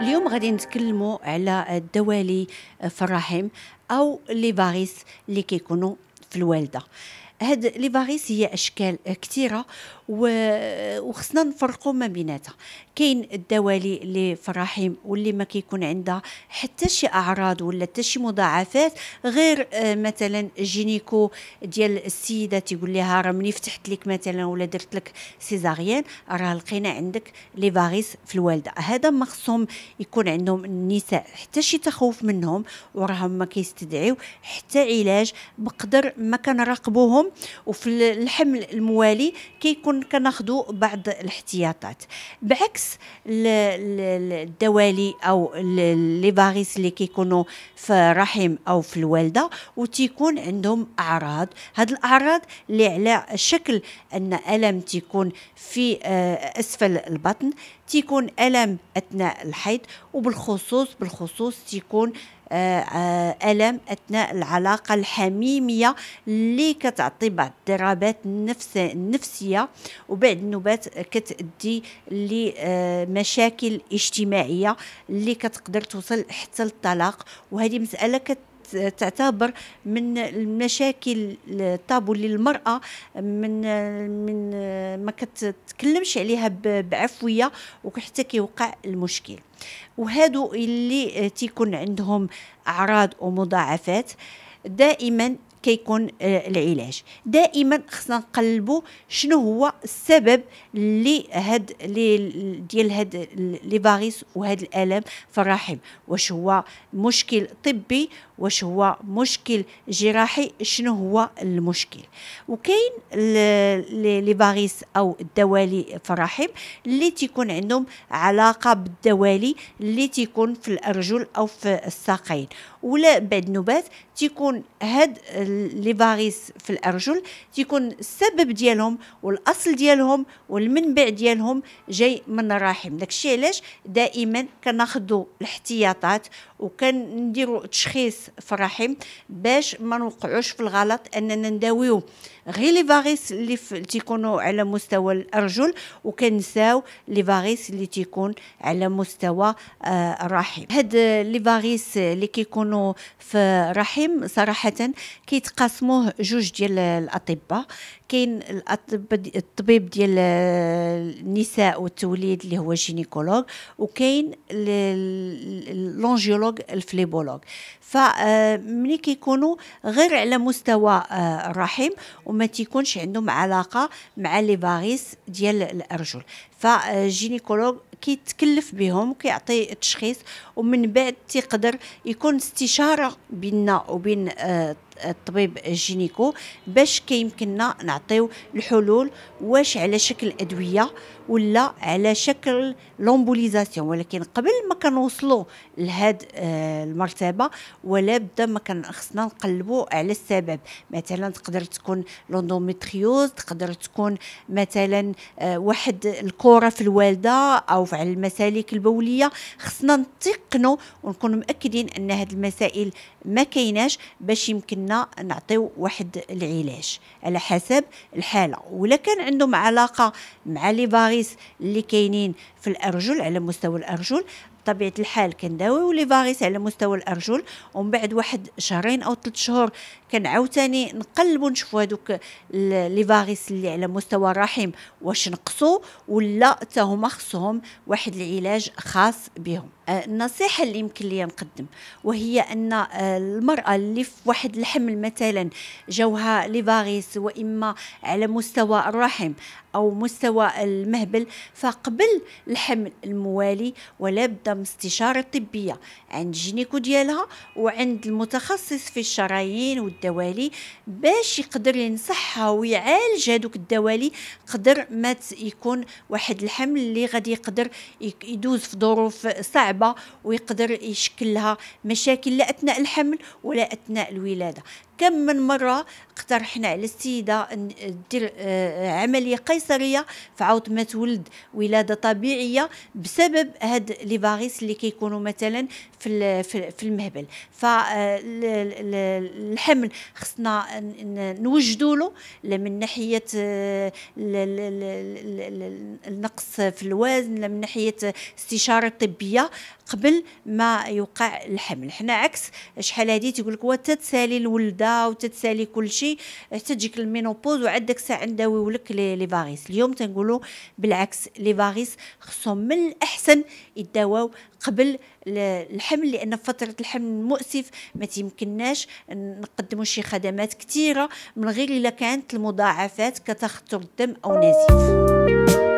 اليوم غادي نتكلموا على الدوالي في الرحم او لي فاريس اللي كيكونوا في الوالده هاد لي فاريس هي اشكال كثيره وخصنا نفرقوا ما بيناتها كاين الدوالي اللي في الرحم واللي ما كيكون عندها حتى شي اعراض ولا حتى شي مضاعفات غير آه، مثلا جينيكو ديال السيده تيقول لها راه ملي فتحت لك مثلا ولا درت لك سيزاريان راه لقينا عندك لي فاريس في الوالده هذا ما خصهم يكون عندهم النساء حتى شي تخوف منهم وراهم ما كيستدعيو حتى علاج بقدر ما كنراقبوهم اليوم وفي الحمل الموالي كيكون كناخذوا بعض الاحتياطات بعكس الدوالي او لي فاريس اللي كيكونوا في الرحم او في الوالده وتيكون عندهم اعراض هاد الاعراض اللي على شكل ان الم تيكون في آه، اسفل البطن تيكون الم اثناء الحيض وبالخصوص بالخصوص تيكون آه، آه، الم اثناء العلاقه الحميميه اللي كتعطي بعض الاضطرابات النفسيه وبعض النوبات كتادي لمشاكل آه، اجتماعيه اللي كتقدر توصل حتى للطلاق وهذه مساله كت تعتبر من المشاكل الطابو اللي المراه من من ما كتتكلمش عليها بعفويه وحتى كيوقع المشكل وهادو اللي تيكون عندهم اعراض ومضاعفات دائما كيكون آه، العلاج دائما خصنا نقلبوا شنو هو السبب اللي هاد لي ديال هاد لي فاريس وهاد الالم في الرحم واش هو مشكل طبي واش هو مشكل جراحي شنو هو المشكل وكاين لي فاريس او الدوالي في الرحم اللي تيكون عندهم علاقه بالدوالي اللي تيكون في الارجل او في الساقين ولا بعد نوبات تيكون هاد لي فاريس في الارجل تيكون السبب ديالهم والاصل ديالهم والمنبع ديالهم جاي من الرحم داكشي علاش دائما كناخذوا الاحتياطات وكنديروا تشخيص في الرحم باش ما نوقعوش في الغلط اننا نداويو غير لي فاريس اللي تيكونوا على مستوى الارجل وكنساو لي فاريس اللي تيكون على مستوى الرحم آه، هاد لي فاريس اللي كيكونوا في الرحم صراحه كيتقاسموه جوج ديال الاطباء كاين الطبيب ديال آه، النساء والتوليد اللي هو جينيكولوج وكاين لونجيولوج الفليبولوج فملي آه، كيكونوا غير على مستوى الرحم وما تيكونش عندهم علاقه مع لي فاريس ديال الارجل فالجينيكولوج آه، كيتكلف بهم وكيعطي التشخيص ومن بعد تيقدر يكون استشاره بيننا وبين آه، الطبيب الجينيكو باش كيمكننا نعطيو الحلول واش على شكل ادويه ولا على شكل لومبوليزاسيون ولكن قبل ما كنوصلوا لهاد آه، المرتبه ولا بدا ما كان خصنا نقلبوا على السبب مثلا تقدر تكون لوندوميتريوز تقدر تكون مثلا آه، واحد الكره في الوالده او على المسالك البوليه خصنا نتقنوا ونكون مأكدين ان هاد المسائل ما كايناش باش يمكن بدنا نعطيو واحد العلاج على حسب الحاله ولا كان عندهم علاقه مع لي فاريس اللي كاينين في الارجل على مستوى الارجل بطبيعه الحال كنداويو لي فاريس على مستوى الارجل ومن بعد واحد شهرين او ثلاث شهور كنعاود ثاني نقلبوا نشوفوا هذوك لي فاريس اللي على مستوى الرحم واش نقصوا ولا حتى هما خصهم واحد العلاج خاص بهم آه، النصيحه اللي يمكن لي نقدم وهي ان آه، المراه اللي في واحد الحمل مثلا جوها لي واما على مستوى الرحم او مستوى المهبل فقبل الحمل الموالي ولا بد من استشاره طبيه عند جينيكو ديالها وعند المتخصص في الشرايين والدوالي باش يقدر ينصحها ويعالج هذوك الدوالي قدر ما يكون واحد الحمل اللي غادي يقدر يدوز في ظروف صعبه صعبة ويقدر يشكل لها مشاكل لا أثناء الحمل ولا أثناء الولادة كم من مره اقترحنا على السيده دير آه، عمليه قيصريه فعاود ما تولد ولاده طبيعيه بسبب هاد لي فاريس اللي كيكونوا مثلا في في المهبل فالحمل آه، خصنا نوجدوا له لا من ناحيه آه، النقص في الوزن لا من ناحيه استشاره طبيه قبل ما يوقع الحمل حنا عكس شحال هذه تيقول لك وتتسالي الولده الولاده وتتسالي كل شيء حتى تجيك المينوبوز وعاد ساعه الساعه نداويو لك لي فاريس اليوم تنقولوا بالعكس لي فاريس خصهم من الاحسن يداواو قبل الحمل لان فتره الحمل مؤسف ما تيمكنناش نقدموا شي خدمات كثيره من غير الا كانت المضاعفات كتخطر الدم او نزيف